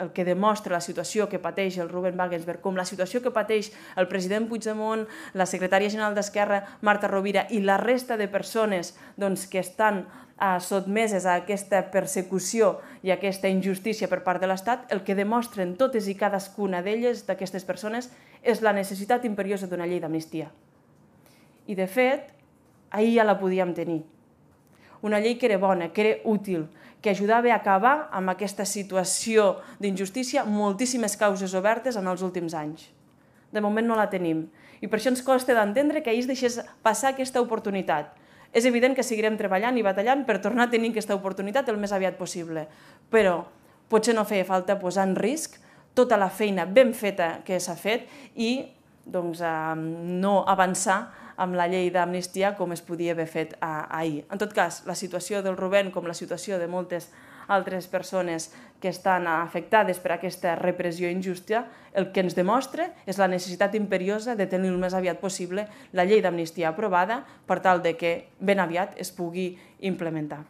el que demostra la situació que pateix el Ruben Wagensberg, com la situació que pateix el president Puigdemont, la secretària general d'Esquerra, Marta Rovira, i la resta de persones doncs, que estan eh, sotmeses a aquesta persecució i a aquesta injustícia per part de l'Estat, el que demostren totes i cadascuna d'elles, d'aquestes persones, és la necessitat imperiosa d'una llei d'amnistia. I, de fet, ahir ja la podíem tenir una llei que era bona, que era útil, que ajudava a acabar amb aquesta situació d'injustícia, moltíssimes causes obertes en els últims anys. De moment no la tenim. I per això ens costa d'entendre que ells deixés passar aquesta oportunitat. És evident que seguirem treballant i batallant per tornar a tenir aquesta oportunitat el més aviat possible. Però potser no feia falta posar en risc tota la feina ben feta que s'ha fet i doncs, eh, no avançar amb la llei d'amnistia com es podia haver fet eh, ahir. En tot cas, la situació del Rubén, com la situació de moltes altres persones que estan afectades per aquesta repressió injusta, el que ens demostra és la necessitat imperiosa de tenir el més aviat possible la llei d'amnistia aprovada per tal de que ben aviat es pugui implementar.